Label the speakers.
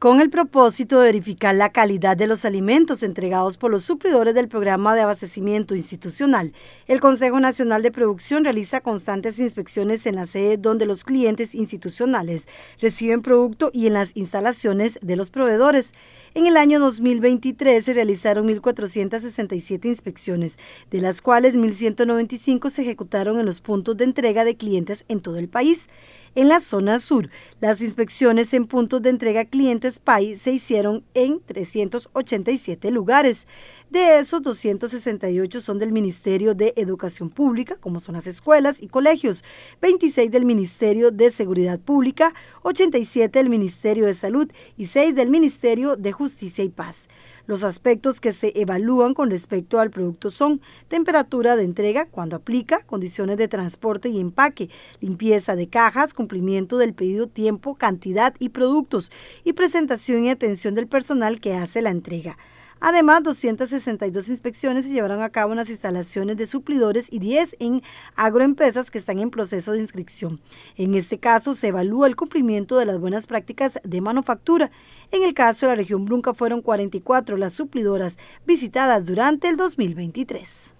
Speaker 1: con el propósito de verificar la calidad de los alimentos entregados por los suplidores del programa de abastecimiento institucional. El Consejo Nacional de Producción realiza constantes inspecciones en la sede donde los clientes institucionales reciben producto y en las instalaciones de los proveedores. En el año 2023 se realizaron 1.467 inspecciones, de las cuales 1.195 se ejecutaron en los puntos de entrega de clientes en todo el país. En la zona sur, las inspecciones en puntos de entrega clientes país se hicieron en 387 lugares. De esos, 268 son del Ministerio de Educación Pública, como son las escuelas y colegios, 26 del Ministerio de Seguridad Pública, 87 del Ministerio de Salud y 6 del Ministerio de Justicia y Paz. Los aspectos que se evalúan con respecto al producto son temperatura de entrega cuando aplica, condiciones de transporte y empaque, limpieza de cajas, cumplimiento del pedido, tiempo, cantidad y productos, y presentación y atención del personal que hace la entrega. Además, 262 inspecciones se llevaron a cabo en las instalaciones de suplidores y 10 en agroempresas que están en proceso de inscripción. En este caso, se evalúa el cumplimiento de las buenas prácticas de manufactura. En el caso de la región Brunca fueron 44 las suplidoras visitadas durante el 2023.